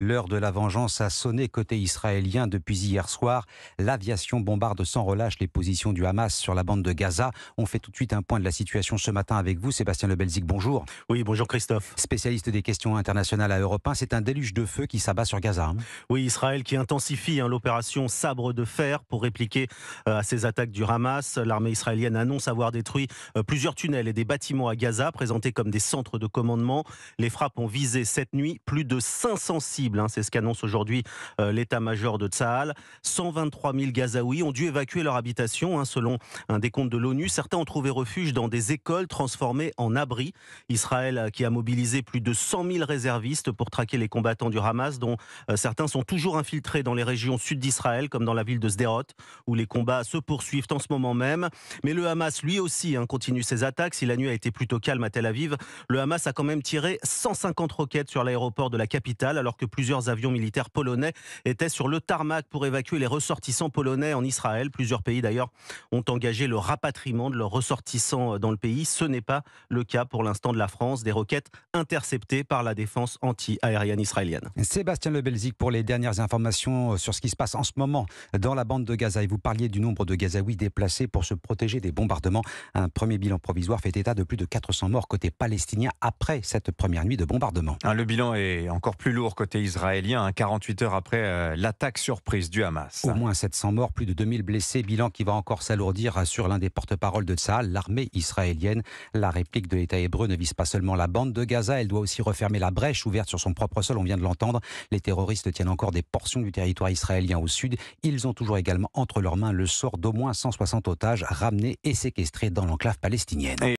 L'heure de la vengeance a sonné côté israélien depuis hier soir. L'aviation bombarde sans relâche les positions du Hamas sur la bande de Gaza. On fait tout de suite un point de la situation ce matin avec vous, Sébastien Lebelzig. Bonjour. Oui, bonjour Christophe. Spécialiste des questions internationales à Europe 1, c'est un déluge de feu qui s'abat sur Gaza. Hein. Oui, Israël qui intensifie hein, l'opération Sabre de fer pour répliquer euh, à ces attaques du Hamas. L'armée israélienne annonce avoir détruit euh, plusieurs tunnels et des bâtiments à Gaza présentés comme des centres de commandement. Les frappes ont visé cette nuit plus de 500 Hein. C'est ce qu'annonce aujourd'hui euh, l'état-major de Tsahal. 123 000 Gazaouis ont dû évacuer leur habitation, hein, selon un décompte de l'ONU. Certains ont trouvé refuge dans des écoles transformées en abris. Israël, euh, qui a mobilisé plus de 100 000 réservistes pour traquer les combattants du Hamas, dont euh, certains sont toujours infiltrés dans les régions sud d'Israël, comme dans la ville de Sderot, où les combats se poursuivent en ce moment même. Mais le Hamas, lui aussi, hein, continue ses attaques. Si la nuit a été plutôt calme à Tel Aviv, le Hamas a quand même tiré 150 roquettes sur l'aéroport de la capitale, alors que plus Plusieurs avions militaires polonais étaient sur le tarmac pour évacuer les ressortissants polonais en Israël. Plusieurs pays d'ailleurs ont engagé le rapatriement de leurs ressortissants dans le pays. Ce n'est pas le cas pour l'instant de la France. Des roquettes interceptées par la défense anti-aérienne israélienne. Sébastien Lebelzik pour les dernières informations sur ce qui se passe en ce moment dans la bande de Gaza. Et vous parliez du nombre de Gazaouis déplacés pour se protéger des bombardements. Un premier bilan provisoire fait état de plus de 400 morts côté palestinien après cette première nuit de bombardement. Ah, le bilan est encore plus lourd côté israélien israélien, 48 hein, heures après euh, l'attaque surprise du Hamas. Au moins 700 morts, plus de 2000 blessés, bilan qui va encore s'alourdir, assure l'un des porte-parole de Tsahal, l'armée israélienne. La réplique de l'État hébreu ne vise pas seulement la bande de Gaza, elle doit aussi refermer la brèche ouverte sur son propre sol, on vient de l'entendre. Les terroristes tiennent encore des portions du territoire israélien au sud. Ils ont toujours également entre leurs mains le sort d'au moins 160 otages ramenés et séquestrés dans l'enclave palestinienne.